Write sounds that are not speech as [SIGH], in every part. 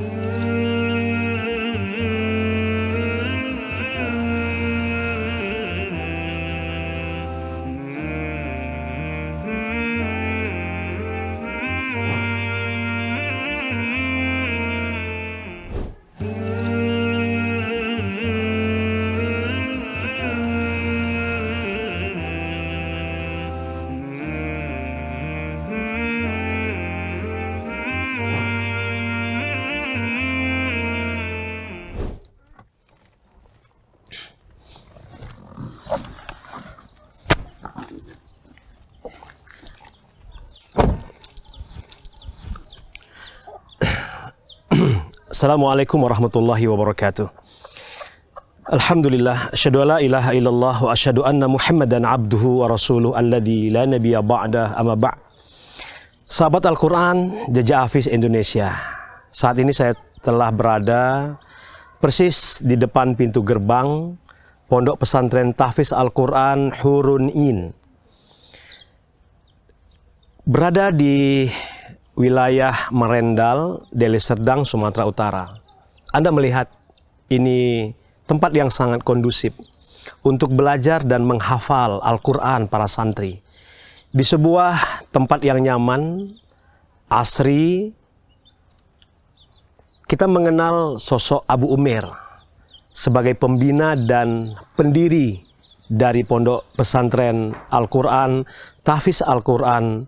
Mm-hmm. Assalamualaikum warahmatullahi wabarakatuh. Alhamdulillah, asyhadu alla ilaha illallah wa asyhadu anna Muhammadan abduhu wa rasuluhu alladzi la nabiyya ba'da amma ba'. Sahabat Al-Qur'an, Jejak Hafiz Indonesia. Saat ini saya telah berada persis di depan pintu gerbang Pondok Pesantren Tahfiz Al-Qur'an Hurun In. Berada di wilayah Merendal, Deli Serdang, Sumatera Utara. Anda melihat ini tempat yang sangat kondusif untuk belajar dan menghafal Al-Quran para santri. Di sebuah tempat yang nyaman, asri, kita mengenal sosok Abu Umair sebagai pembina dan pendiri dari pondok pesantren Al-Quran, Tafis Al-Quran,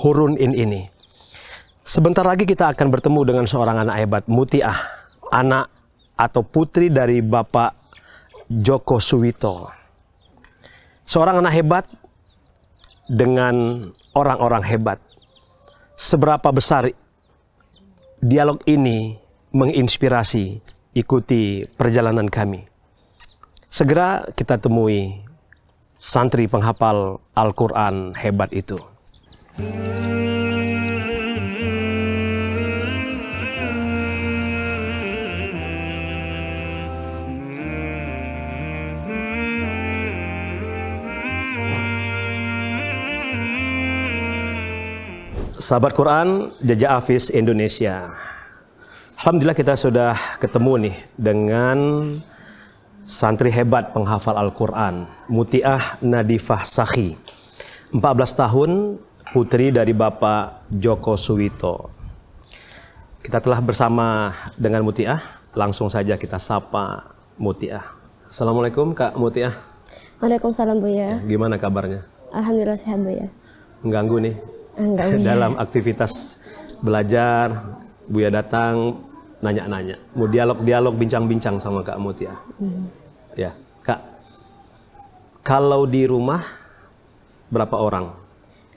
Hurun In ini. Sebentar lagi kita akan bertemu dengan seorang anak hebat, Mutiah, anak atau putri dari Bapak Joko Suwito. Seorang anak hebat dengan orang-orang hebat. Seberapa besar dialog ini menginspirasi, ikuti perjalanan kami. Segera kita temui santri penghafal Al-Quran hebat itu. Hmm. Sahabat Quran, Jaja Afis Indonesia. Alhamdulillah kita sudah ketemu nih dengan santri hebat penghafal Al-Quran, Mutiah Nadifah Sahi. 14 tahun, putri dari Bapak Joko Suwito. Kita telah bersama dengan Mutiah, langsung saja kita sapa Mutiah. Assalamualaikum Kak Mutiah. Waalaikumsalam Bu ya. ya gimana kabarnya? Alhamdulillah sehat Bu ya. Mengganggu nih Enggak, eh, [LAUGHS] dalam aktivitas belajar Buya datang nanya-nanya mau dialog-dialog bincang-bincang sama Kak Mutia hmm. ya Kak kalau di rumah berapa orang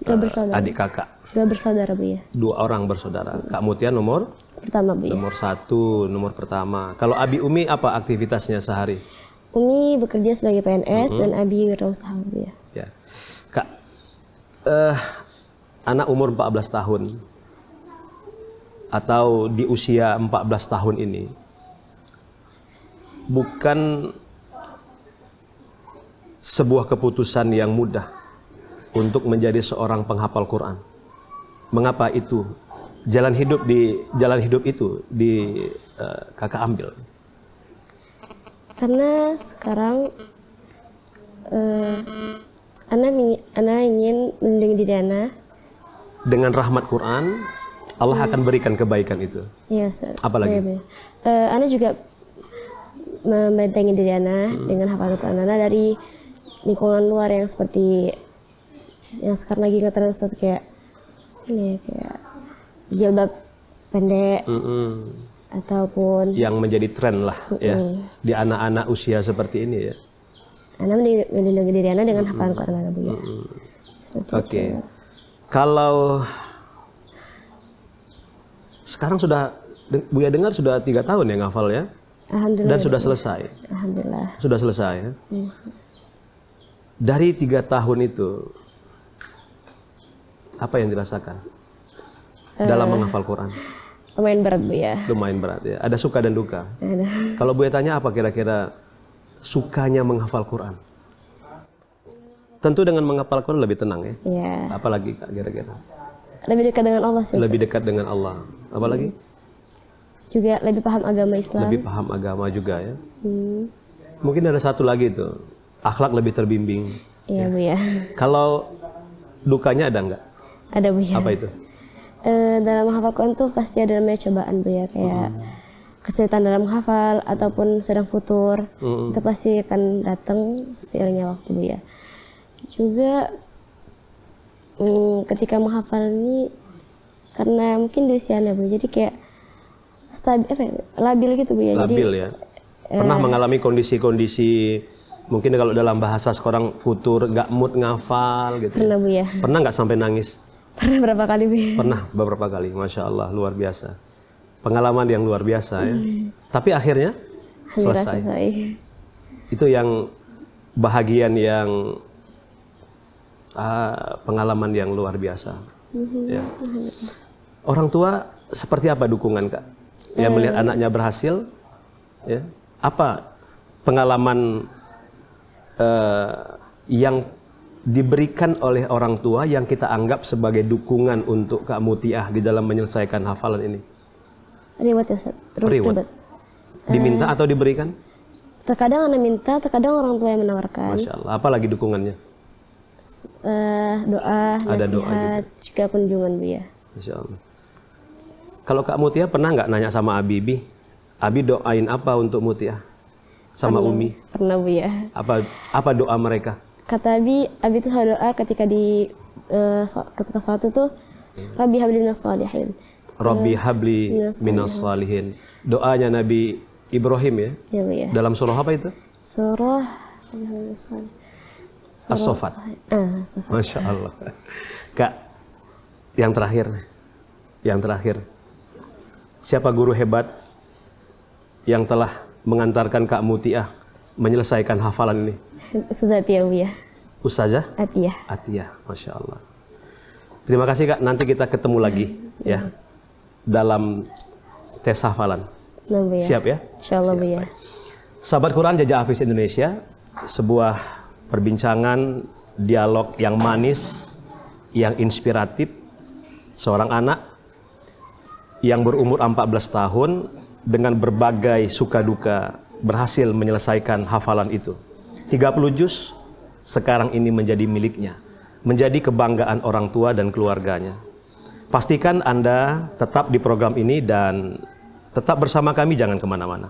Gak eh, bersaudara. adik kakak Gak bersaudara Bu ya? Dua orang bersaudara. Hmm. Kak Mutia nomor? Pertama Bu ya. Nomor satu, nomor pertama. Kalau Abi Umi apa aktivitasnya sehari? Umi bekerja sebagai PNS mm -hmm. dan Abi wirausaha Bu ya. ya. Kak, uh, anak umur 14 tahun atau di usia 14 tahun ini bukan sebuah keputusan yang mudah untuk menjadi seorang penghafal Quran. Mengapa itu? Jalan hidup di jalan hidup itu di uh, kakak ambil. Karena sekarang uh, ana ana ingin melindungi diri ana dengan rahmat Quran Allah hmm. akan berikan kebaikan itu. Iya, Ustaz. Apalagi? Ya, ya. Uh, Ana juga membentengi diri Ana hmm. dengan hafal Quran Ana dari lingkungan luar yang seperti yang sekarang lagi ngetren Ustaz kayak ini ya, kayak jilbab pendek mm ataupun yang menjadi tren lah mm ya di anak-anak usia seperti ini ya. Ana melindungi diri Ana dengan hafal Quran Ana Bu ya. Mm -mm. okay. Kalau sekarang sudah Buya dengar sudah tiga tahun ya ngafal ya? Alhamdulillah. Dan sudah selesai. Alhamdulillah. Sudah selesai ya. Iya. Dari tiga tahun itu apa yang dirasakan uh, dalam eh, menghafal Quran? Lumayan berat bu ya. Lumayan berat ya. Ada suka dan duka. Ada. Kalau bu tanya apa kira-kira sukanya menghafal Quran? Tentu dengan menghafal Quran lebih tenang ya. Iya. Yeah. Apalagi Kak kira-kira? Lebih dekat dengan Allah sih. Lebih dekat dengan Allah. Apalagi? Hmm. Juga lebih paham agama Islam. Lebih paham agama juga ya. Hmm. Mungkin ada satu lagi itu. Akhlak lebih terbimbing. Iya, yeah, Bu ya. Kalau dukanya ada nggak? Ada Bu ya. Apa itu? E, dalam menghafal Quran tuh pasti ada namanya cobaan Bu ya, kayak hmm kesulitan dalam hafal ataupun sedang futur mm -hmm. itu pasti akan datang seiringnya waktu bu ya juga hmm, ketika menghafal ini karena mungkin di usia bu jadi kayak stabil apa ya, labil gitu bu ya labil jadi, ya pernah eh, mengalami kondisi-kondisi mungkin kalau dalam bahasa sekarang futur gak mood ngafal gitu ya. pernah bu ya pernah nggak sampai nangis pernah berapa kali bu ya? pernah beberapa kali masya Allah luar biasa pengalaman yang luar biasa ya hmm. tapi akhirnya selesai. selesai itu yang bahagian yang uh, pengalaman yang luar biasa. Mm-hmm. Ya. Orang tua seperti apa dukungan kak? Ya melihat eh. anaknya berhasil, ya apa pengalaman uh, yang diberikan oleh orang tua yang kita anggap sebagai dukungan untuk kak Mutiah di dalam menyelesaikan hafalan ini? Riwat ya riwat. Diminta eh. atau diberikan? Terkadang anak minta, terkadang orang tua yang menawarkan. Masya Allah, apalagi dukungannya? uh, doa, Ada nasihat, doa juga. juga kunjungan dia. Masya Allah. Kalau Kak Mutia pernah nggak nanya sama Abibi, Abi doain apa untuk Mutia sama pernah, Umi? Pernah bu ya. Apa apa doa mereka? Kata Abi, Abi itu selalu doa ketika di uh, so, ketika suatu tuh Rabbi habli minas salihin. Rabbi habli minas salihin. Doanya Nabi Ibrahim ya? Iya, Bu ya. Dalam surah apa itu? Surah Rabbi habli minas salihin. As-Sofat. Uh, Masya Allah. Kak, yang terakhir. Yang terakhir. Siapa guru hebat yang telah mengantarkan Kak Mutiah menyelesaikan hafalan ini? Ustazah Atiyah, ya. Ustazah? Atiyah. Atiyah, Masya Allah. Terima kasih Kak, nanti kita ketemu lagi ya. ya dalam tes hafalan. Nah, ya. Siap ya? Insya Allah, Siap, ya. Sahabat Quran Jajah Hafiz Indonesia, sebuah perbincangan dialog yang manis, yang inspiratif seorang anak yang berumur 14 tahun dengan berbagai suka duka berhasil menyelesaikan hafalan itu. 30 juz sekarang ini menjadi miliknya, menjadi kebanggaan orang tua dan keluarganya. Pastikan Anda tetap di program ini dan tetap bersama kami, jangan kemana-mana.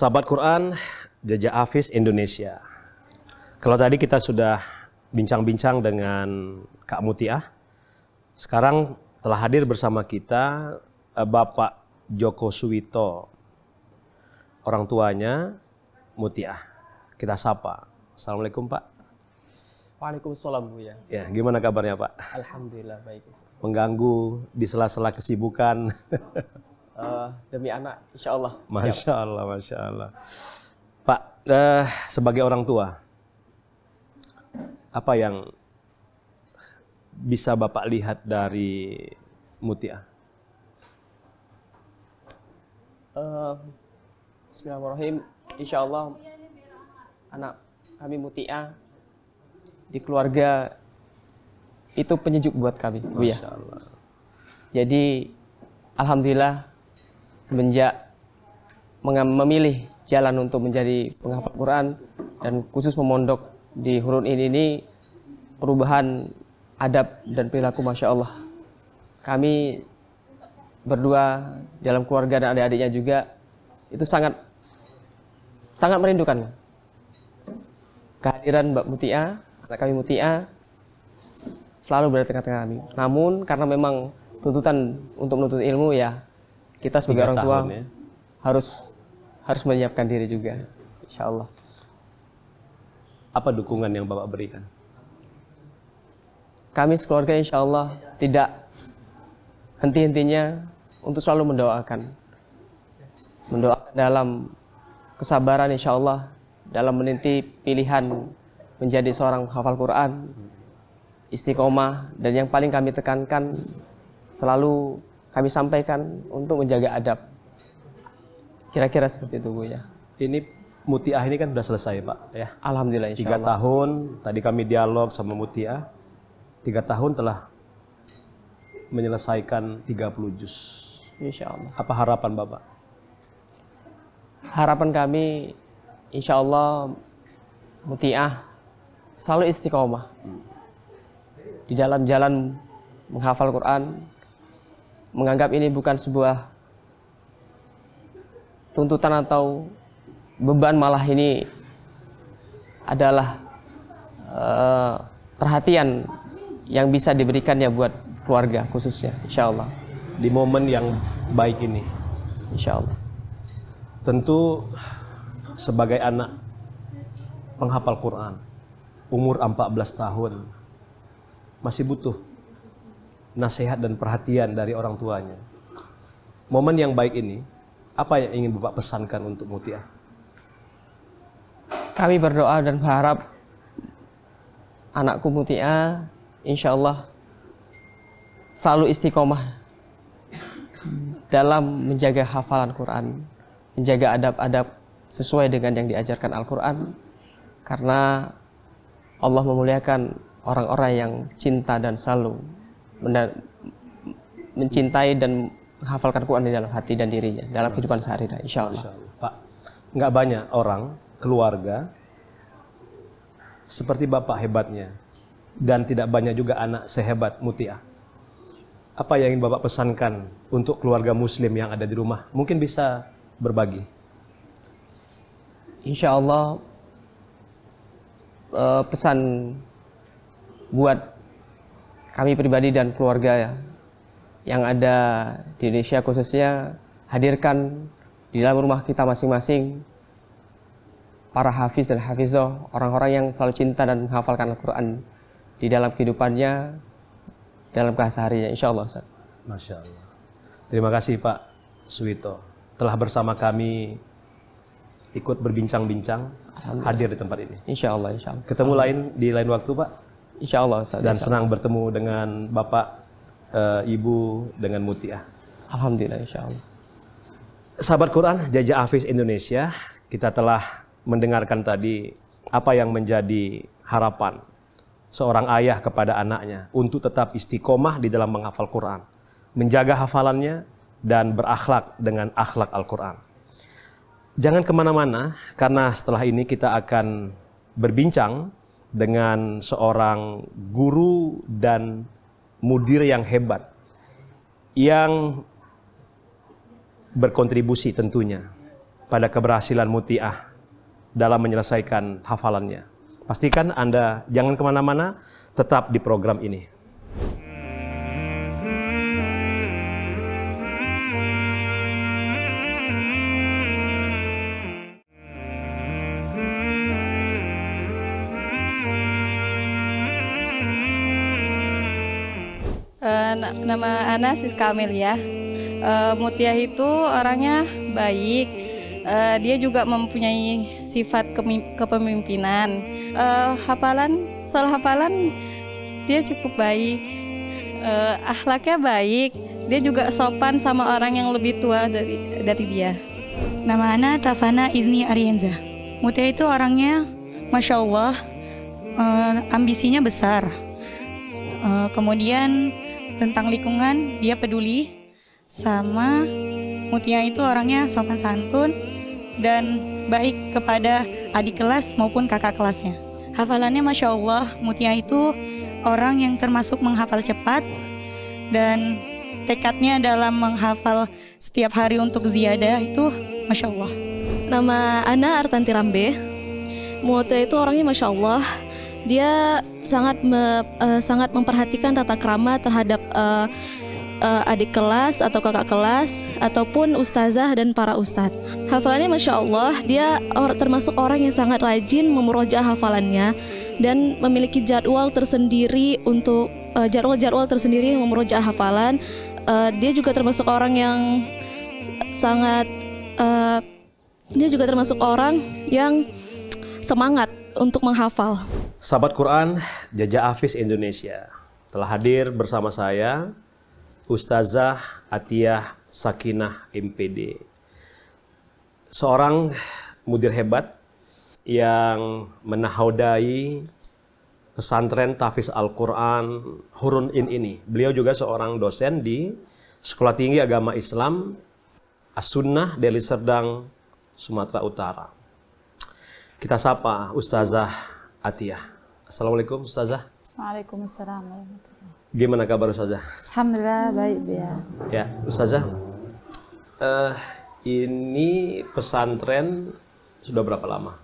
Sahabat Quran, Jaja Afis Indonesia. Kalau tadi kita sudah bincang-bincang dengan Kak Mutiah, sekarang telah hadir bersama kita eh, Bapak Joko Suwito, orang tuanya Mutiah. Kita sapa. Assalamualaikum Pak. Waalaikumsalam Bu ya. Ya, gimana kabarnya Pak? Alhamdulillah baik. Mengganggu di sela-sela kesibukan. [LAUGHS] uh, demi anak, insya Allah. Masya Allah, masya Allah. Pak, uh, sebagai orang tua, apa yang bisa Bapak lihat dari Mutia? Uh, Bismillahirrahmanirrahim. Insya Allah anak kami Mutia di keluarga itu penyejuk buat kami, Bu ya. Jadi alhamdulillah semenjak memilih jalan untuk menjadi penghafal Quran dan khusus memondok di Hurun ini ini perubahan adab dan perilaku Masya Allah. Kami berdua dalam keluarga dan adik-adiknya juga itu sangat sangat merindukan kehadiran Mbak Mutia, anak kami Mutia selalu berada di tengah-tengah kami. Namun karena memang tuntutan untuk menuntut ilmu ya kita sebagai orang tua ya. harus harus menyiapkan diri juga. Insya Allah. Apa dukungan yang Bapak berikan? Kami sekeluarga insya Allah tidak henti-hentinya untuk selalu mendoakan. Mendoakan dalam kesabaran insya Allah, dalam meniti pilihan menjadi seorang hafal Quran, istiqomah, dan yang paling kami tekankan selalu kami sampaikan untuk menjaga adab. Kira-kira seperti itu Bu ya. Ini Mutiah ini kan sudah selesai Pak ya. Alhamdulillah Tiga tahun, tadi kami dialog sama Mutiah. Tiga tahun telah menyelesaikan 30 juz. Insya Allah. Apa harapan Bapak? Harapan kami insya Allah Mutiah selalu istiqomah. Hmm. Di dalam jalan menghafal Quran, menganggap ini bukan sebuah tuntutan atau beban malah ini adalah uh, perhatian yang bisa diberikan ya buat keluarga khususnya insya Allah di momen yang baik ini insya Allah tentu sebagai anak penghafal Quran umur 14 tahun masih butuh nasihat dan perhatian dari orang tuanya. Momen yang baik ini, apa yang ingin Bapak pesankan untuk Mutia? Kami berdoa dan berharap anakku Mutia insya Allah selalu istiqomah dalam menjaga hafalan Quran, menjaga adab-adab sesuai dengan yang diajarkan Al-Quran, karena Allah memuliakan orang-orang yang cinta dan selalu mencintai dan menghafalkan Quran di dalam hati dan dirinya dalam kehidupan sehari-hari insya Allah. insya Allah Pak nggak banyak orang keluarga seperti bapak hebatnya dan tidak banyak juga anak sehebat Mutia. Apa yang ingin Bapak pesankan untuk keluarga muslim yang ada di rumah? Mungkin bisa berbagi. Insya Allah eh, pesan buat kami pribadi dan keluarga ya, yang ada di Indonesia khususnya hadirkan di dalam rumah kita masing-masing para hafiz dan hafizoh, orang-orang yang selalu cinta dan menghafalkan Al-Quran di dalam kehidupannya, dalam kesehariannya. Insya Allah, Ustaz. Masya Allah. Terima kasih Pak Suwito telah bersama kami ikut berbincang-bincang hadir di tempat ini. Insya Allah, insya Allah. Ketemu lain di lain waktu Pak. Insya Allah. Ustaz, Dan senang bertemu dengan Bapak, uh, Ibu, dengan Mutia. Alhamdulillah insya Allah. Sahabat Quran, Jajah Afis Indonesia, kita telah mendengarkan tadi apa yang menjadi harapan seorang ayah kepada anaknya untuk tetap istiqomah di dalam menghafal Quran, menjaga hafalannya, dan berakhlak dengan akhlak Al-Quran. Jangan kemana-mana, karena setelah ini kita akan berbincang dengan seorang guru dan mudir yang hebat yang berkontribusi tentunya pada keberhasilan Mutiah dalam menyelesaikan hafalannya. Pastikan Anda jangan kemana-mana, tetap di program ini. Ana Siska Amelia. Uh, Mutia itu orangnya baik. Uh, dia juga mempunyai sifat kepemimpinan. Uh, hafalan, soal hafalan dia cukup baik. Uh, akhlaknya baik. Dia juga sopan sama orang yang lebih tua dari dari dia. Nama Ana Tafana Izni Arienza. Mutia itu orangnya, masya Allah, uh, ambisinya besar. Uh, kemudian tentang lingkungan dia peduli sama Mutia itu orangnya sopan santun dan baik kepada adik kelas maupun kakak kelasnya. Hafalannya Masya Allah, Mutia itu orang yang termasuk menghafal cepat dan tekadnya dalam menghafal setiap hari untuk ziyadah itu Masya Allah. Nama Ana Artanti Rambe, Mutia itu orangnya Masya Allah, dia sangat me, uh, sangat memperhatikan tata krama terhadap uh, uh, adik kelas atau kakak kelas ataupun ustazah dan para ustadz. Hafalannya masya Allah, dia or, termasuk orang yang sangat rajin memuroja hafalannya dan memiliki jadwal tersendiri untuk jadwal jadwal-jadwal tersendiri yang memuroja hafalan. Uh, dia juga termasuk orang yang sangat uh, dia juga termasuk orang yang semangat untuk menghafal. Sahabat Quran, Jajah Afis Indonesia telah hadir bersama saya Ustazah Atiyah Sakinah MPD. Seorang mudir hebat yang menahodai pesantren Tafis Al-Quran Hurun In ini. Beliau juga seorang dosen di Sekolah Tinggi Agama Islam As-Sunnah Deli Serdang, Sumatera Utara. Kita sapa Ustazah Atiyah. Assalamualaikum Ustazah. Waalaikumsalam. Gimana kabar Ustazah? Alhamdulillah baik ya. Ya Ustazah, uh, ini pesantren sudah berapa lama?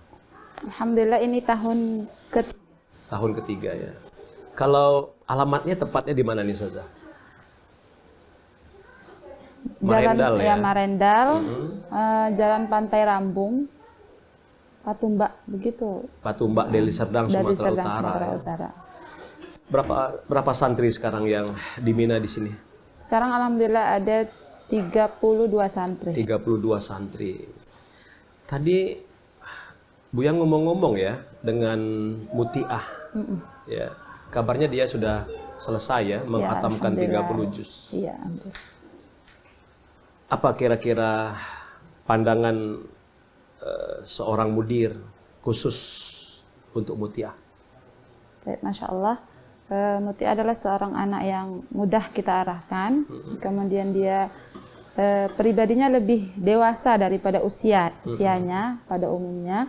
Alhamdulillah ini tahun ketiga. Tahun ketiga ya. Kalau alamatnya tepatnya di mana nih Ustazah? Jalan, Marendal ya. ya Marendal, mm -hmm. uh, Jalan Pantai Rambung, Patumbak begitu. Patumbak ah, Deli Serdang Sumatera, Dari Serdang, Utara. Sumatera ya. Utara. Berapa berapa santri sekarang yang dimina di sini? Sekarang alhamdulillah ada 32 santri. 32 santri. Tadi Bu yang ngomong-ngomong ya dengan Mutiah. Mm -mm. Ya. Kabarnya dia sudah selesai ya, ya 30 juz. Iya, Apa kira-kira pandangan Eh, seorang mudir khusus untuk Mutia? Baik, Masya Allah, uh, eh, Mutia adalah seorang anak yang mudah kita arahkan. Hmm. Kemudian dia uh, pribadinya lebih dewasa daripada usia hmm. usianya hmm. pada umumnya.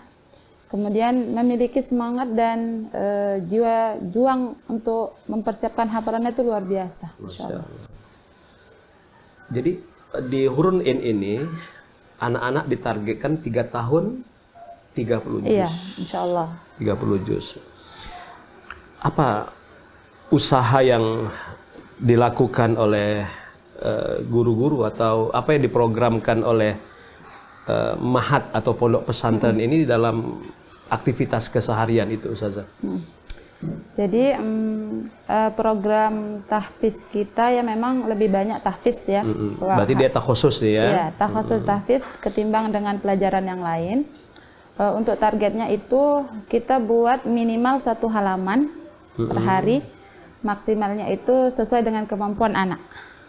Kemudian memiliki semangat dan uh, jiwa juang untuk mempersiapkan hafalannya itu luar biasa. Jadi di Hurun In ini anak-anak ditargetkan tiga tahun 30 juz. Iya, insya Allah. 30 juz. Apa usaha yang dilakukan oleh eh, guru-guru uh, atau apa yang diprogramkan oleh uh, mahat atau pondok pesantren hmm. ini dalam aktivitas keseharian itu Ustazah? Hmm. Jadi um, uh, program tahfiz kita ya memang lebih banyak tahfiz ya. Mm -hmm. Berarti dia tak khusus ya? Iya, khusus mm -hmm. tahfiz ketimbang dengan pelajaran yang lain. Uh, untuk targetnya itu kita buat minimal satu halaman mm -hmm. per hari, maksimalnya itu sesuai dengan kemampuan anak,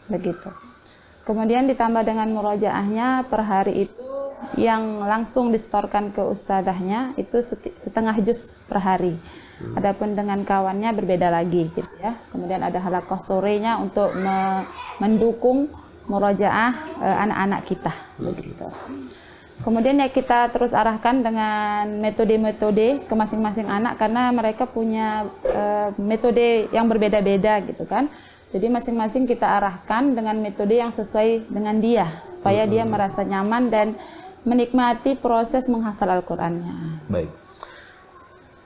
begitu. Kemudian ditambah dengan murojaahnya per hari itu yang langsung disetorkan ke ustadahnya itu setengah jus per hari. Adapun dengan kawannya berbeda lagi gitu ya. Kemudian ada halakoh sorenya untuk me mendukung murojaah eh, anak-anak kita begitu. Kemudian ya kita terus arahkan dengan metode-metode ke masing-masing anak karena mereka punya eh, metode yang berbeda-beda gitu kan. Jadi masing-masing kita arahkan dengan metode yang sesuai dengan dia supaya dia hmm. merasa nyaman dan menikmati proses menghafal Al-Qur'annya. Baik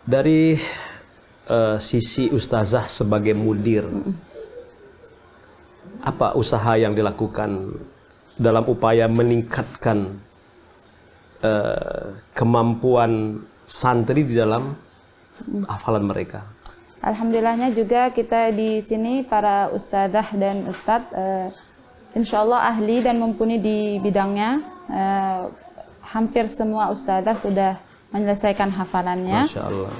dari uh, sisi ustazah sebagai mudir apa usaha yang dilakukan dalam upaya meningkatkan uh, kemampuan santri di dalam hafalan mereka Alhamdulillahnya juga kita di sini para ustazah dan ustadz uh, eh, insya Allah ahli dan mumpuni di bidangnya uh, hampir semua ustazah sudah menyelesaikan hafalannya. Masya Allah.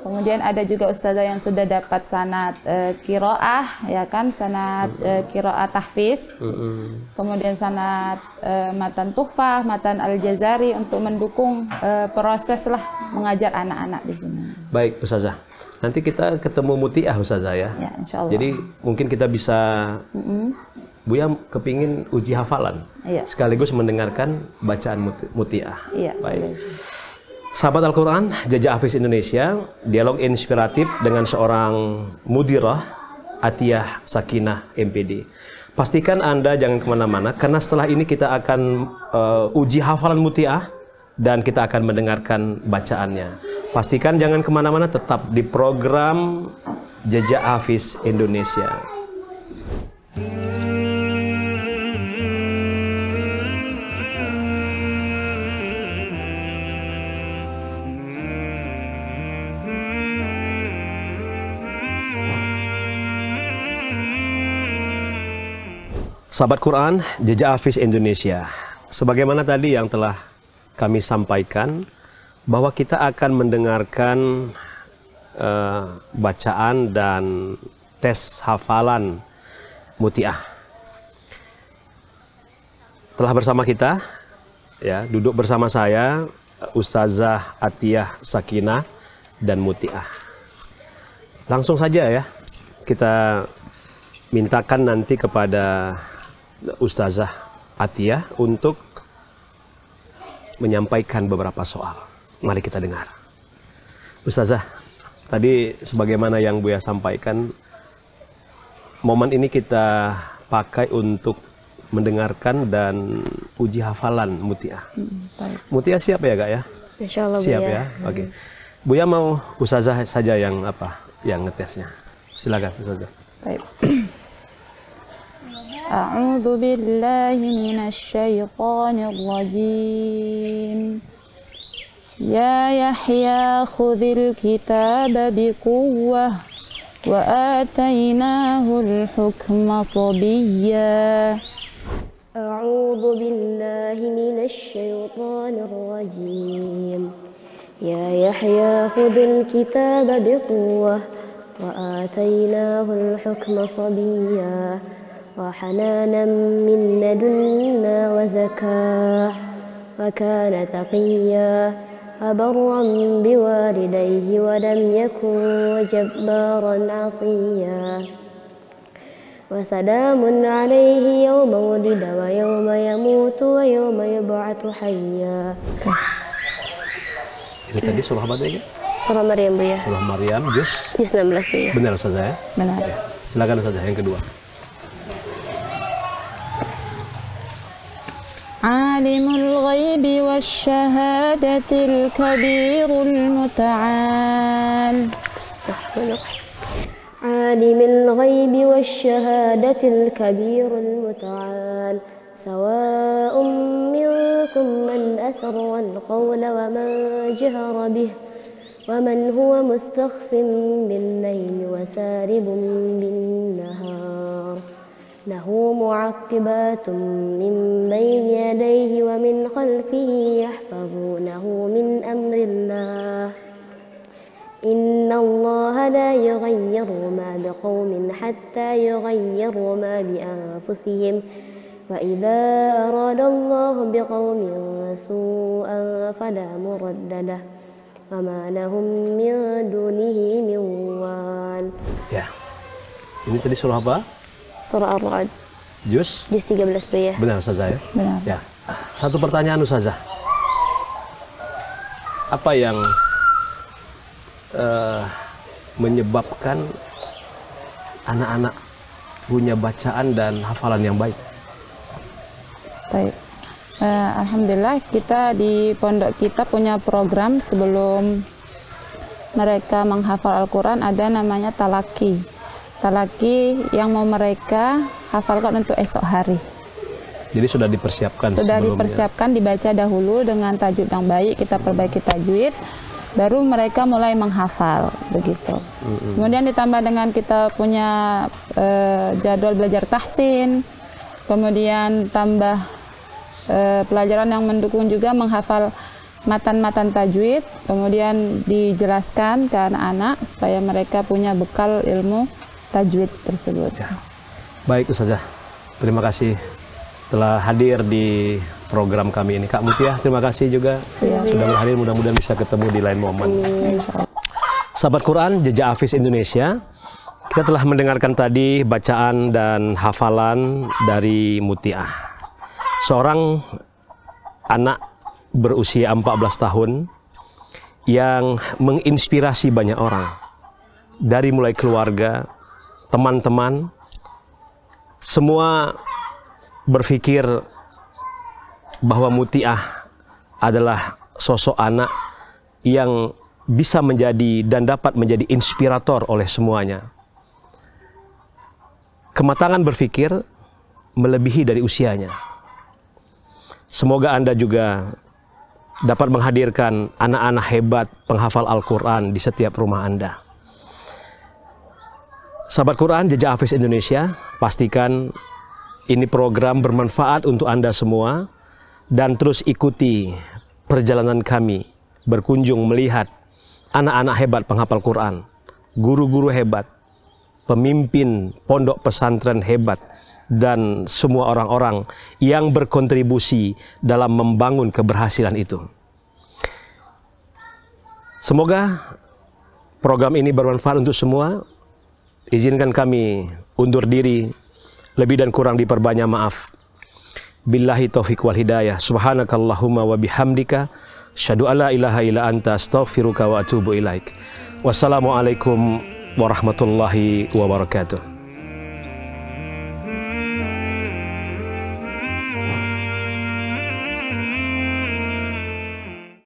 Kemudian ada juga ustazah yang sudah dapat sanat e, kiroah, ya kan, sanat e, kiroah tahfiz. Kemudian sanat e, matan tufah, matan al jazari untuk mendukung e, proses lah mengajar anak-anak di sini. Baik, ustazah. Nanti kita ketemu mutiah ustazah ya. Ya, insya Allah. Jadi mungkin kita bisa. Mm -hmm. Buya kepingin uji hafalan, iya. sekaligus mendengarkan bacaan muti mutiah. Iya, Baik. Iya. Sahabat Al-Quran, Jajah Afis Indonesia, dialog inspiratif dengan seorang mudirah, Atiyah Sakinah MPD. Pastikan Anda jangan kemana-mana, karena setelah ini kita akan uh, uji hafalan mutiah, dan kita akan mendengarkan bacaannya. Pastikan jangan kemana-mana, tetap di program Jejak Hafiz Indonesia. Sahabat Quran, Jejak Hafiz Indonesia. Sebagaimana tadi yang telah kami sampaikan, bahwa kita akan mendengarkan uh, bacaan dan tes hafalan mutiah. Telah bersama kita, ya duduk bersama saya, Ustazah Atiyah Sakinah dan Mutiah. Langsung saja ya, kita mintakan nanti kepada Ustazah Atiyah untuk menyampaikan beberapa soal. Mari kita dengar. Ustazah, tadi sebagaimana yang Buya sampaikan, momen ini kita pakai untuk mendengarkan dan uji hafalan Mutia. Hmm, Mutia siap ya, Kak ya? Insya Allah, siap Buya. ya. Hmm. Oke. Okay. Buya mau Ustazah saja yang apa? Yang ngetesnya. Silakan Ustazah. Baik. أعوذ بالله من الشيطان الرجيم يا يحيى خذ الكتاب بقوة وآتيناه الحكم صبيا أعوذ بالله من الشيطان الرجيم يا يحيى خذ الكتاب بقوة وآتيناه الحكم صبيا وحنانا من لدنا وزكاه وكان تقيا وبرا بوالديه ولم يكن جبارا عصيا وسلام عليه يوم ولد ويوم يموت ويوم يبعث حيا Ini tadi surah apa ya? Surah Maryam, Bu ya. Surah Maryam, juz? Juz 16, Bu ya. Benar, Ustazah ya? Benar. Silakan Ustazah, yang kedua. عالم الغيب والشهادة الكبير المتعال عالم الغيب والشهادة الكبير المتعال سواء منكم من أسر القول ومن جهر به ومن هو مستخف بالليل وسارب بالنهار له معقبات من بين يديه ومن خلفه يحفظونه من أمر الله إن الله لا يغير ما بقوم حتى يغيروا ما بأنفسهم وإذا أراد الله بقوم سوءا فلا مرد له وما لهم من دونه من وال. Ini tadi surah apa? Surah Ar-Ra'd. Juz? Juz 13 B ya. Benar Ustazah ya? Benar. Ya. Satu pertanyaan Ustazah. Apa yang uh, menyebabkan anak-anak punya bacaan dan hafalan yang baik? Baik. Uh, Alhamdulillah kita di pondok kita punya program sebelum mereka menghafal Al-Quran ada namanya talaki lagi yang mau mereka hafalkan untuk esok hari. Jadi sudah dipersiapkan. Sudah sebelumnya. dipersiapkan dibaca dahulu dengan tajwid yang baik kita perbaiki tajwid, baru mereka mulai menghafal begitu. Mm -hmm. Kemudian ditambah dengan kita punya e, jadwal belajar tahsin, kemudian tambah e, pelajaran yang mendukung juga menghafal matan-matan tajwid, kemudian dijelaskan ke anak-anak supaya mereka punya bekal ilmu tajwid tersebut. Ya. Baik Ustazah, terima kasih telah hadir di program kami ini. Kak Mutia terima kasih juga ya, sudah ya. Mudah-mudahan bisa ketemu di lain momen. Sahabat Quran, Jejak Afis Indonesia. Kita telah mendengarkan tadi bacaan dan hafalan dari Mutia Seorang anak berusia 14 tahun yang menginspirasi banyak orang. Dari mulai keluarga, teman-teman semua berpikir bahwa Mutiah adalah sosok anak yang bisa menjadi dan dapat menjadi inspirator oleh semuanya. Kematangan berpikir melebihi dari usianya. Semoga Anda juga dapat menghadirkan anak-anak hebat penghafal Al-Quran di setiap rumah Anda. Sahabat Quran, Jejak Hafiz Indonesia, pastikan ini program bermanfaat untuk Anda semua dan terus ikuti perjalanan kami berkunjung melihat anak-anak hebat penghafal Quran, guru-guru hebat, pemimpin pondok pesantren hebat, dan semua orang-orang yang berkontribusi dalam membangun keberhasilan itu. Semoga program ini bermanfaat untuk semua Izinkan kami undur diri lebih dan kurang diperbanyak maaf. Billahi taufiq wal hidayah. Subhanakallahumma wa bihamdika syadu alla ilaha illa anta astaghfiruka wa atubu ilaik. Wassalamualaikum warahmatullahi wabarakatuh.